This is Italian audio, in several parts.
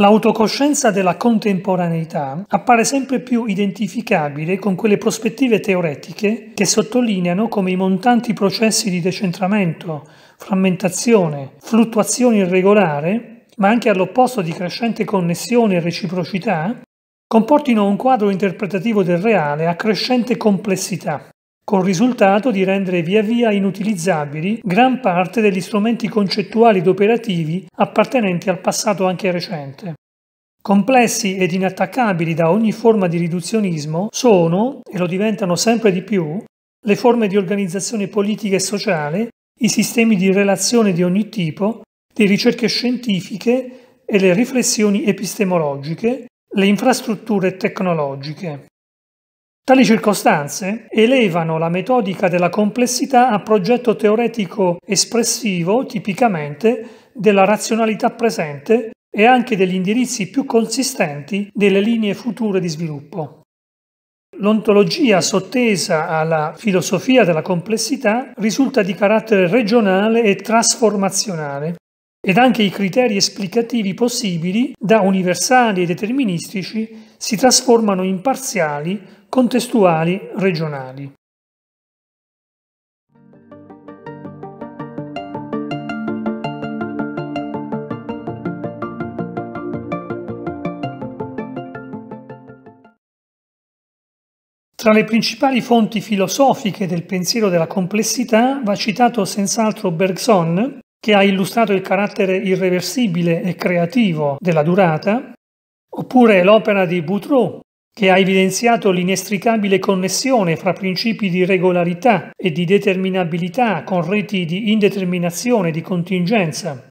L'autocoscienza della contemporaneità appare sempre più identificabile con quelle prospettive teoretiche che sottolineano come i montanti processi di decentramento, frammentazione, fluttuazione irregolare, ma anche all'opposto di crescente connessione e reciprocità, comportino un quadro interpretativo del reale a crescente complessità col risultato di rendere via via inutilizzabili gran parte degli strumenti concettuali ed operativi appartenenti al passato anche recente. Complessi ed inattaccabili da ogni forma di riduzionismo sono, e lo diventano sempre di più, le forme di organizzazione politica e sociale, i sistemi di relazione di ogni tipo, le ricerche scientifiche e le riflessioni epistemologiche, le infrastrutture tecnologiche. Tali circostanze elevano la metodica della complessità a progetto teoretico espressivo tipicamente della razionalità presente e anche degli indirizzi più consistenti delle linee future di sviluppo. L'ontologia sottesa alla filosofia della complessità risulta di carattere regionale e trasformazionale ed anche i criteri esplicativi possibili, da universali e deterministici, si trasformano in parziali contestuali regionali. Tra le principali fonti filosofiche del pensiero della complessità va citato senz'altro Bergson, che ha illustrato il carattere irreversibile e creativo della durata, oppure l'opera di Boutreau, che ha evidenziato l'inestricabile connessione fra principi di regolarità e di determinabilità con reti di indeterminazione, e di contingenza.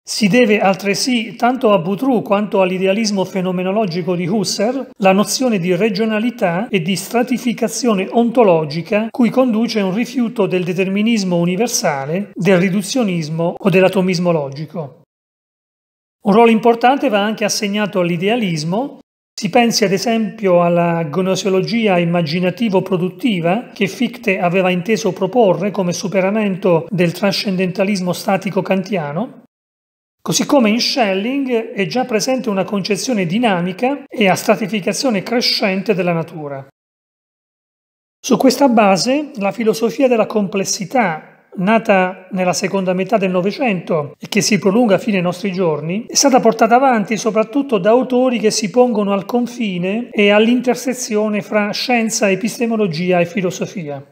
Si deve altresì tanto a Boutroux quanto all'idealismo fenomenologico di Husserl la nozione di regionalità e di stratificazione ontologica cui conduce un rifiuto del determinismo universale, del riduzionismo o dell'atomismo logico. Un ruolo importante va anche assegnato all'idealismo si pensi ad esempio alla gnoseologia immaginativo-produttiva che Fichte aveva inteso proporre come superamento del trascendentalismo statico-kantiano, Così come in Schelling è già presente una concezione dinamica e a stratificazione crescente della natura. Su questa base, la filosofia della complessità nata nella seconda metà del Novecento e che si prolunga fino ai nostri giorni, è stata portata avanti soprattutto da autori che si pongono al confine e all'intersezione fra scienza, epistemologia e filosofia.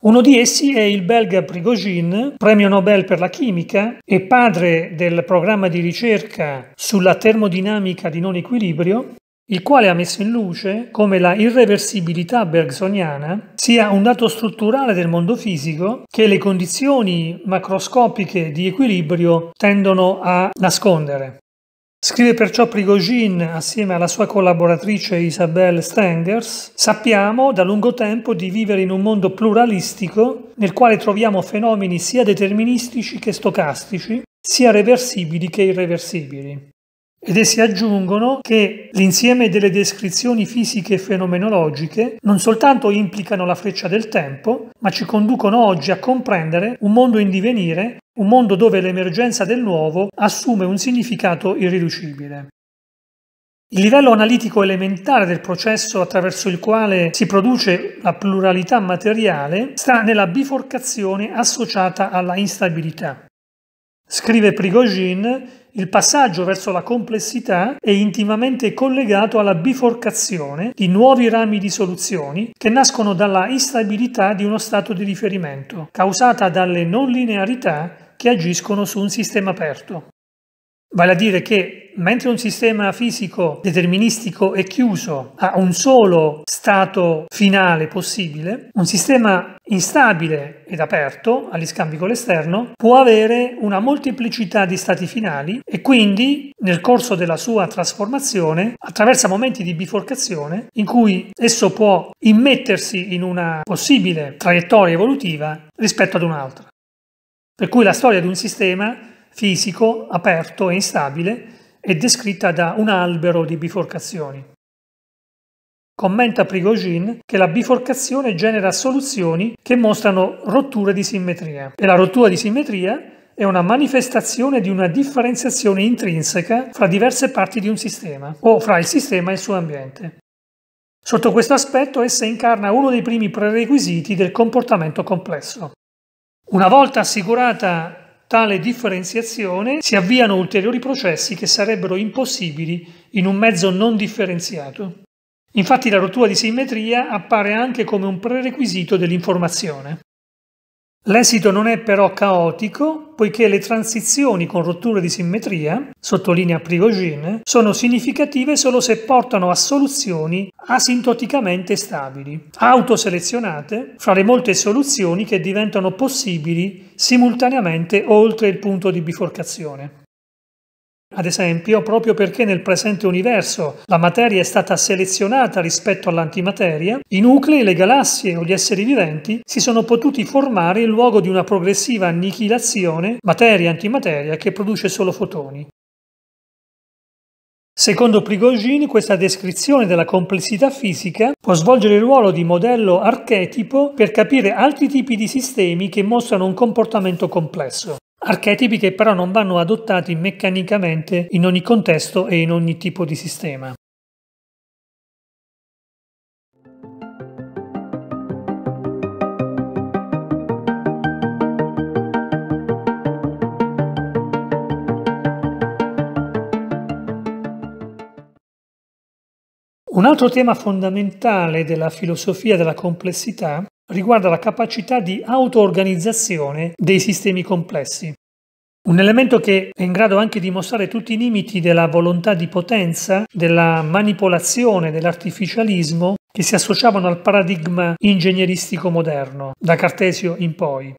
Uno di essi è il belga Prigogine, premio Nobel per la chimica e padre del programma di ricerca sulla termodinamica di non equilibrio, il quale ha messo in luce come la irreversibilità bergsoniana sia un dato strutturale del mondo fisico che le condizioni macroscopiche di equilibrio tendono a nascondere. Scrive perciò Prigogine assieme alla sua collaboratrice Isabelle Stengers, sappiamo da lungo tempo di vivere in un mondo pluralistico nel quale troviamo fenomeni sia deterministici che stocastici, sia reversibili che irreversibili. Ed essi aggiungono che l'insieme delle descrizioni fisiche e fenomenologiche non soltanto implicano la freccia del tempo, ma ci conducono oggi a comprendere un mondo in divenire, un mondo dove l'emergenza del nuovo assume un significato irriducibile. Il livello analitico elementare del processo attraverso il quale si produce la pluralità materiale sta nella biforcazione associata alla instabilità. Scrive Prigogine, il passaggio verso la complessità è intimamente collegato alla biforcazione di nuovi rami di soluzioni che nascono dalla instabilità di uno stato di riferimento, causata dalle non linearità che agiscono su un sistema aperto. Vale a dire che mentre un sistema fisico deterministico è chiuso a un solo stato finale possibile, un sistema instabile ed aperto agli scambi con l'esterno può avere una molteplicità di stati finali e quindi nel corso della sua trasformazione attraversa momenti di biforcazione in cui esso può immettersi in una possibile traiettoria evolutiva rispetto ad un'altra. Per cui la storia di un sistema fisico, aperto e instabile, è descritta da un albero di biforcazioni. Commenta Prigogine che la biforcazione genera soluzioni che mostrano rotture di simmetria e la rottura di simmetria è una manifestazione di una differenziazione intrinseca fra diverse parti di un sistema o fra il sistema e il suo ambiente. Sotto questo aspetto essa incarna uno dei primi prerequisiti del comportamento complesso. Una volta assicurata tale differenziazione si avviano ulteriori processi che sarebbero impossibili in un mezzo non differenziato. Infatti la rottura di simmetria appare anche come un prerequisito dell'informazione. L'esito non è però caotico, poiché le transizioni con rotture di simmetria, sottolinea Prigogine, sono significative solo se portano a soluzioni asintoticamente stabili, autoselezionate fra le molte soluzioni che diventano possibili simultaneamente oltre il punto di biforcazione. Ad esempio, proprio perché nel presente universo la materia è stata selezionata rispetto all'antimateria, i nuclei, le galassie o gli esseri viventi si sono potuti formare in luogo di una progressiva annichilazione materia-antimateria che produce solo fotoni. Secondo Prigogine, questa descrizione della complessità fisica può svolgere il ruolo di modello archetipo per capire altri tipi di sistemi che mostrano un comportamento complesso. Archetipi che però non vanno adottati meccanicamente in ogni contesto e in ogni tipo di sistema. Un altro tema fondamentale della filosofia della complessità riguarda la capacità di auto-organizzazione dei sistemi complessi. Un elemento che è in grado anche di mostrare tutti i limiti della volontà di potenza, della manipolazione, dell'artificialismo che si associavano al paradigma ingegneristico moderno, da Cartesio in poi.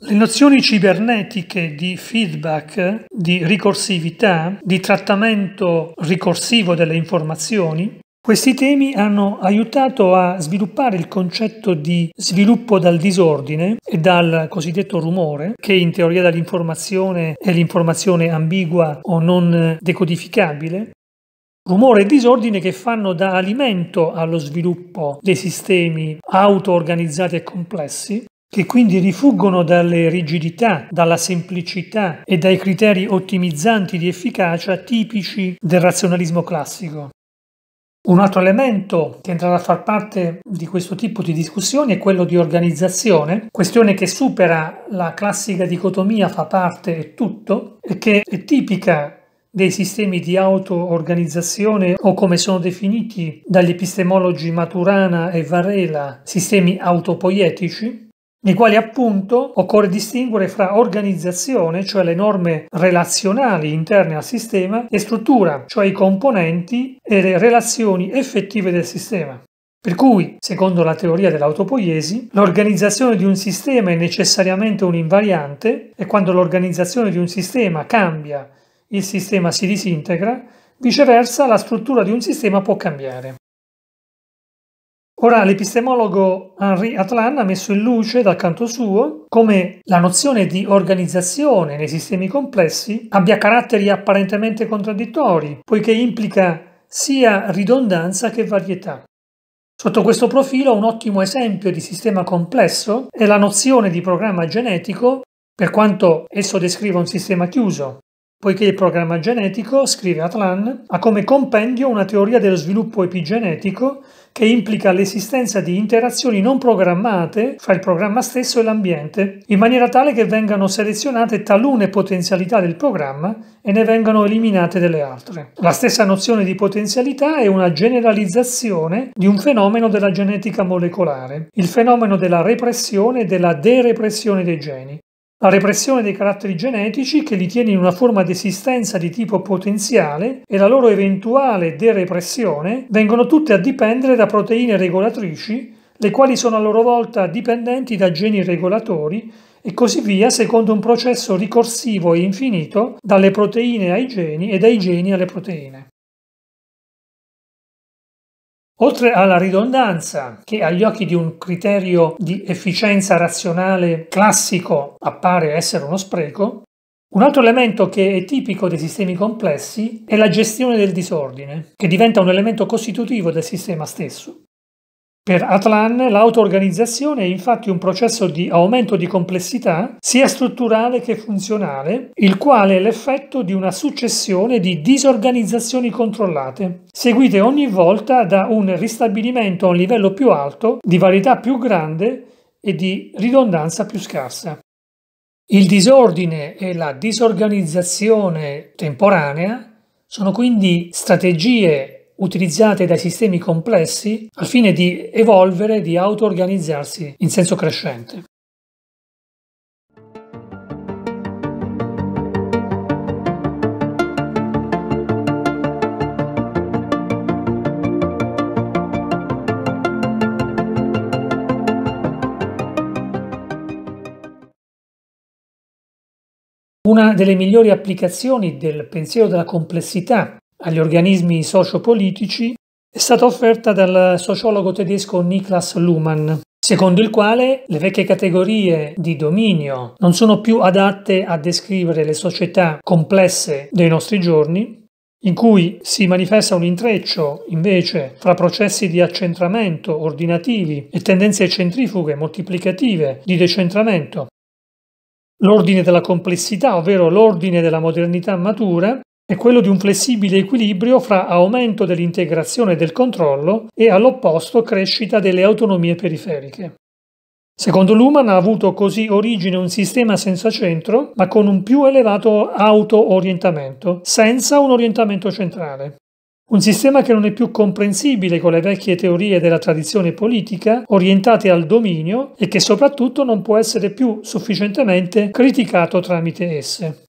Le nozioni cibernetiche di feedback, di ricorsività, di trattamento ricorsivo delle informazioni questi temi hanno aiutato a sviluppare il concetto di sviluppo dal disordine e dal cosiddetto rumore, che in teoria dell'informazione è l'informazione ambigua o non decodificabile. Rumore e disordine che fanno da alimento allo sviluppo dei sistemi auto-organizzati e complessi, che quindi rifuggono dalle rigidità, dalla semplicità e dai criteri ottimizzanti di efficacia tipici del razionalismo classico. Un altro elemento che entra a far parte di questo tipo di discussioni è quello di organizzazione, questione che supera la classica dicotomia fa parte e tutto, e che è tipica dei sistemi di auto-organizzazione o come sono definiti dagli epistemologi Maturana e Varela, sistemi autopoietici, nei quali appunto occorre distinguere fra organizzazione, cioè le norme relazionali interne al sistema, e struttura, cioè i componenti e le relazioni effettive del sistema. Per cui, secondo la teoria dell'autopoiesi, l'organizzazione di un sistema è necessariamente un invariante e quando l'organizzazione di un sistema cambia, il sistema si disintegra, viceversa la struttura di un sistema può cambiare. Ora l'epistemologo Henri Atlan ha messo in luce dal canto suo come la nozione di organizzazione nei sistemi complessi abbia caratteri apparentemente contraddittori, poiché implica sia ridondanza che varietà. Sotto questo profilo un ottimo esempio di sistema complesso è la nozione di programma genetico, per quanto esso descriva un sistema chiuso, poiché il programma genetico, scrive Atlan, ha come compendio una teoria dello sviluppo epigenetico che implica l'esistenza di interazioni non programmate fra il programma stesso e l'ambiente, in maniera tale che vengano selezionate talune potenzialità del programma e ne vengano eliminate delle altre. La stessa nozione di potenzialità è una generalizzazione di un fenomeno della genetica molecolare, il fenomeno della repressione e della derepressione dei geni la repressione dei caratteri genetici che li tiene in una forma di esistenza di tipo potenziale e la loro eventuale derepressione vengono tutte a dipendere da proteine regolatrici, le quali sono a loro volta dipendenti da geni regolatori e così via secondo un processo ricorsivo e infinito dalle proteine ai geni e dai geni alle proteine. Oltre alla ridondanza, che agli occhi di un criterio di efficienza razionale classico appare essere uno spreco, un altro elemento che è tipico dei sistemi complessi è la gestione del disordine, che diventa un elemento costitutivo del sistema stesso. Per Atlan l'auto-organizzazione è infatti un processo di aumento di complessità sia strutturale che funzionale, il quale è l'effetto di una successione di disorganizzazioni controllate, seguite ogni volta da un ristabilimento a un livello più alto, di varietà più grande e di ridondanza più scarsa. Il disordine e la disorganizzazione temporanea sono quindi strategie utilizzate dai sistemi complessi al fine di evolvere, di auto-organizzarsi in senso crescente. Una delle migliori applicazioni del pensiero della complessità agli organismi sociopolitici è stata offerta dal sociologo tedesco Niklas Luhmann, secondo il quale le vecchie categorie di dominio non sono più adatte a descrivere le società complesse dei nostri giorni, in cui si manifesta un intreccio invece fra processi di accentramento ordinativi e tendenze centrifughe moltiplicative di decentramento. L'ordine della complessità, ovvero l'ordine della modernità matura, è quello di un flessibile equilibrio fra aumento dell'integrazione e del controllo e all'opposto crescita delle autonomie periferiche. Secondo Luhmann ha avuto così origine un sistema senza centro, ma con un più elevato auto-orientamento, senza un orientamento centrale. Un sistema che non è più comprensibile con le vecchie teorie della tradizione politica, orientate al dominio e che soprattutto non può essere più sufficientemente criticato tramite esse.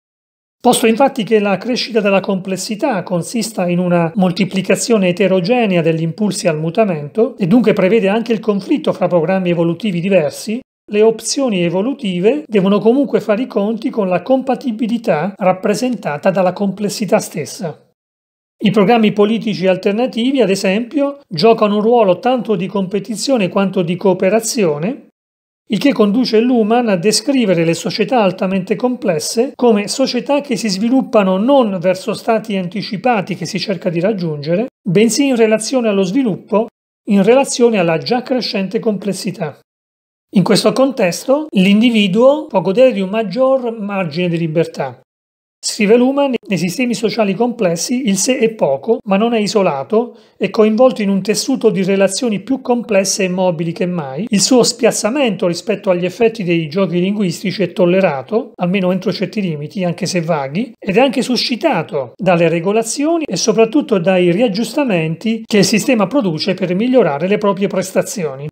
Posto infatti che la crescita della complessità consista in una moltiplicazione eterogenea degli impulsi al mutamento e dunque prevede anche il conflitto fra programmi evolutivi diversi, le opzioni evolutive devono comunque fare i conti con la compatibilità rappresentata dalla complessità stessa. I programmi politici alternativi, ad esempio, giocano un ruolo tanto di competizione quanto di cooperazione il che conduce Luhmann a descrivere le società altamente complesse come società che si sviluppano non verso stati anticipati che si cerca di raggiungere, bensì in relazione allo sviluppo, in relazione alla già crescente complessità. In questo contesto, l'individuo può godere di un maggior margine di libertà, Scrive Luhmann, nei sistemi sociali complessi il sé è poco, ma non è isolato, è coinvolto in un tessuto di relazioni più complesse e mobili che mai. Il suo spiazzamento rispetto agli effetti dei giochi linguistici è tollerato, almeno entro certi limiti, anche se vaghi, ed è anche suscitato dalle regolazioni e soprattutto dai riaggiustamenti che il sistema produce per migliorare le proprie prestazioni.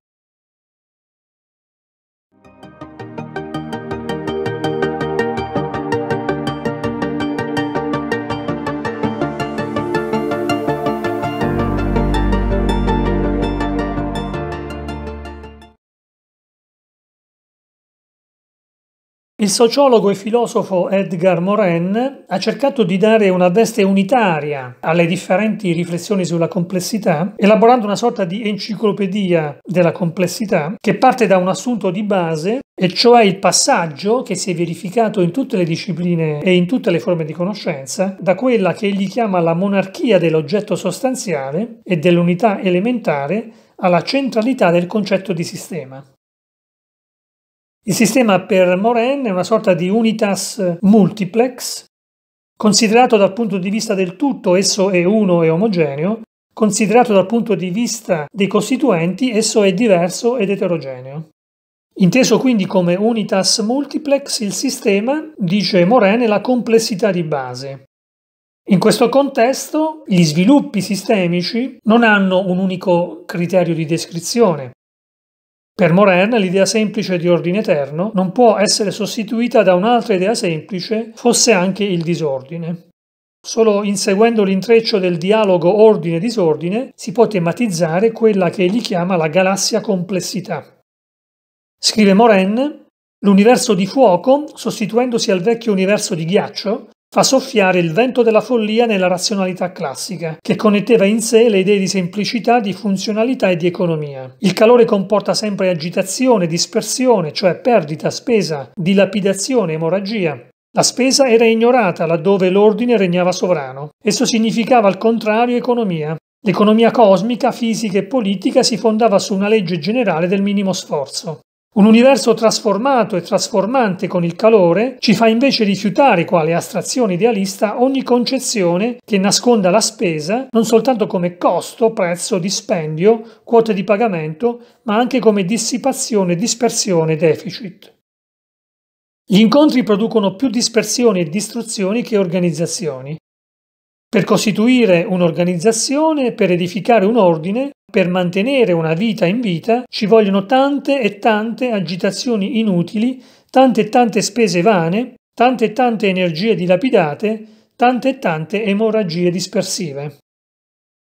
Il sociologo e filosofo Edgar Morin ha cercato di dare una veste unitaria alle differenti riflessioni sulla complessità, elaborando una sorta di enciclopedia della complessità che parte da un assunto di base, e cioè il passaggio che si è verificato in tutte le discipline e in tutte le forme di conoscenza, da quella che egli chiama la monarchia dell'oggetto sostanziale e dell'unità elementare alla centralità del concetto di sistema. Il sistema per Morin è una sorta di unitas multiplex. Considerato dal punto di vista del tutto, esso è uno e omogeneo. Considerato dal punto di vista dei costituenti, esso è diverso ed eterogeneo. Inteso quindi come unitas multiplex, il sistema, dice Morin, è la complessità di base. In questo contesto, gli sviluppi sistemici non hanno un unico criterio di descrizione, per Moren l'idea semplice di ordine eterno non può essere sostituita da un'altra idea semplice, fosse anche il disordine. Solo inseguendo l'intreccio del dialogo ordine-disordine si può tematizzare quella che egli chiama la galassia complessità. Scrive Moren, l'universo di fuoco, sostituendosi al vecchio universo di ghiaccio, fa soffiare il vento della follia nella razionalità classica, che connetteva in sé le idee di semplicità, di funzionalità e di economia. Il calore comporta sempre agitazione, dispersione, cioè perdita, spesa, dilapidazione, emorragia. La spesa era ignorata laddove l'ordine regnava sovrano. Esso significava al contrario economia. L'economia cosmica, fisica e politica si fondava su una legge generale del minimo sforzo. Un universo trasformato e trasformante con il calore ci fa invece rifiutare, quale astrazione idealista, ogni concezione che nasconda la spesa non soltanto come costo, prezzo, dispendio, quote di pagamento, ma anche come dissipazione, dispersione, deficit. Gli incontri producono più dispersioni e distruzioni che organizzazioni per costituire un'organizzazione, per edificare un ordine, per mantenere una vita in vita, ci vogliono tante e tante agitazioni inutili, tante e tante spese vane, tante e tante energie dilapidate, tante e tante emorragie dispersive.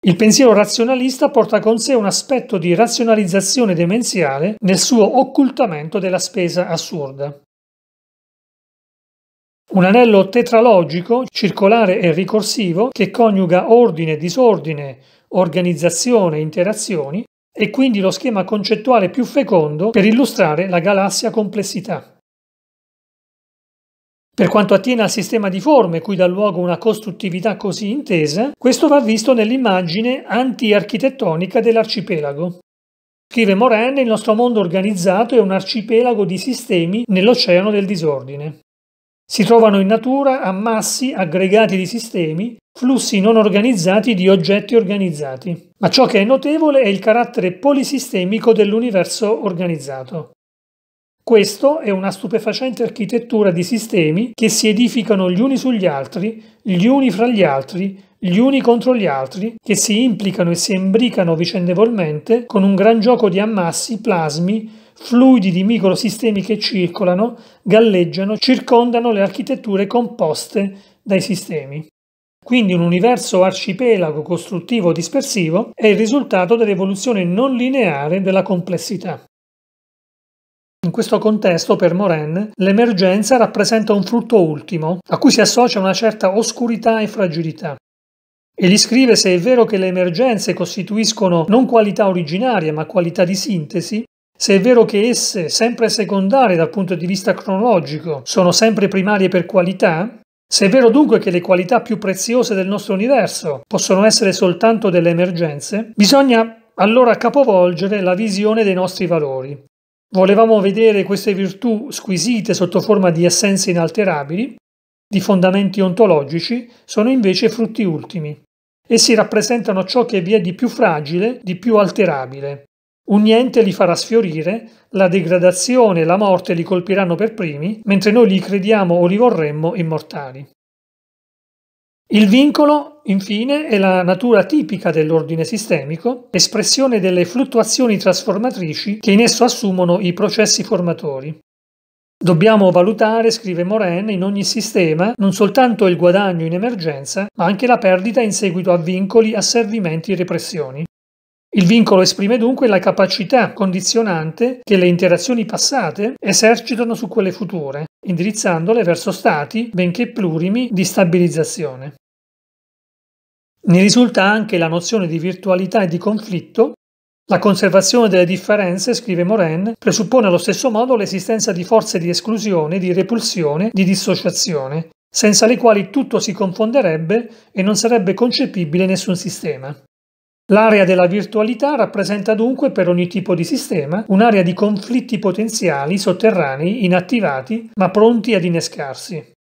Il pensiero razionalista porta con sé un aspetto di razionalizzazione demenziale nel suo occultamento della spesa assurda. Un anello tetralogico, circolare e ricorsivo, che coniuga ordine, disordine, organizzazione e interazioni, e quindi lo schema concettuale più fecondo per illustrare la galassia complessità. Per quanto attiene al sistema di forme, cui dà luogo una costruttività così intesa, questo va visto nell'immagine anti-architettonica dell'arcipelago. Scrive Moran, il nostro mondo organizzato è un arcipelago di sistemi nell'oceano del disordine. Si trovano in natura ammassi aggregati di sistemi, flussi non organizzati di oggetti organizzati. Ma ciò che è notevole è il carattere polisistemico dell'universo organizzato. Questo è una stupefacente architettura di sistemi che si edificano gli uni sugli altri, gli uni fra gli altri, gli uni contro gli altri, che si implicano e si imbricano vicendevolmente con un gran gioco di ammassi, plasmi, fluidi di microsistemi che circolano, galleggiano, circondano le architetture composte dai sistemi. Quindi un universo arcipelago costruttivo dispersivo è il risultato dell'evoluzione non lineare della complessità. In questo contesto, per Moren, l'emergenza rappresenta un frutto ultimo, a cui si associa una certa oscurità e fragilità. Egli scrive se è vero che le emergenze costituiscono non qualità originaria, ma qualità di sintesi, se è vero che esse, sempre secondarie dal punto di vista cronologico, sono sempre primarie per qualità, se è vero dunque che le qualità più preziose del nostro universo possono essere soltanto delle emergenze, bisogna allora capovolgere la visione dei nostri valori. Volevamo vedere queste virtù squisite sotto forma di essenze inalterabili, di fondamenti ontologici, sono invece frutti ultimi. Essi rappresentano ciò che vi è di più fragile, di più alterabile, un niente li farà sfiorire, la degradazione e la morte li colpiranno per primi, mentre noi li crediamo o li vorremmo immortali. Il vincolo, infine, è la natura tipica dell'ordine sistemico, espressione delle fluttuazioni trasformatrici che in esso assumono i processi formatori. Dobbiamo valutare, scrive Moren, in ogni sistema non soltanto il guadagno in emergenza, ma anche la perdita in seguito a vincoli, asservimenti e repressioni. Il vincolo esprime dunque la capacità condizionante che le interazioni passate esercitano su quelle future, indirizzandole verso stati, benché plurimi, di stabilizzazione. Ne risulta anche la nozione di virtualità e di conflitto. La conservazione delle differenze, scrive Moren, presuppone allo stesso modo l'esistenza di forze di esclusione, di repulsione, di dissociazione, senza le quali tutto si confonderebbe e non sarebbe concepibile nessun sistema. L'area della virtualità rappresenta dunque per ogni tipo di sistema un'area di conflitti potenziali sotterranei inattivati ma pronti ad innescarsi.